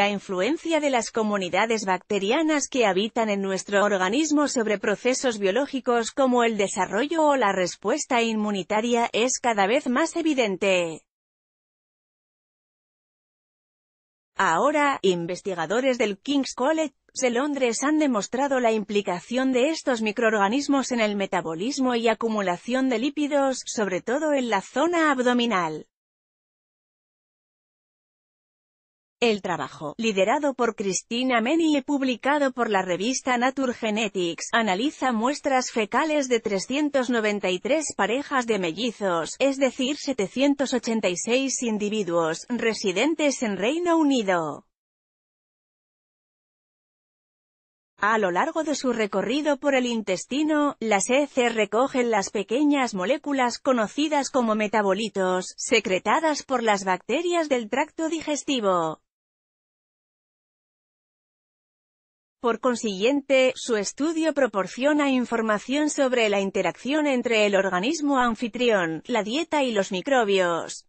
la influencia de las comunidades bacterianas que habitan en nuestro organismo sobre procesos biológicos como el desarrollo o la respuesta inmunitaria es cada vez más evidente. Ahora, investigadores del King's College de Londres han demostrado la implicación de estos microorganismos en el metabolismo y acumulación de lípidos, sobre todo en la zona abdominal. El trabajo, liderado por Cristina Meni y publicado por la revista Nature Genetics, analiza muestras fecales de 393 parejas de mellizos, es decir 786 individuos, residentes en Reino Unido. A lo largo de su recorrido por el intestino, las heces recogen las pequeñas moléculas conocidas como metabolitos, secretadas por las bacterias del tracto digestivo. Por consiguiente, su estudio proporciona información sobre la interacción entre el organismo anfitrión, la dieta y los microbios.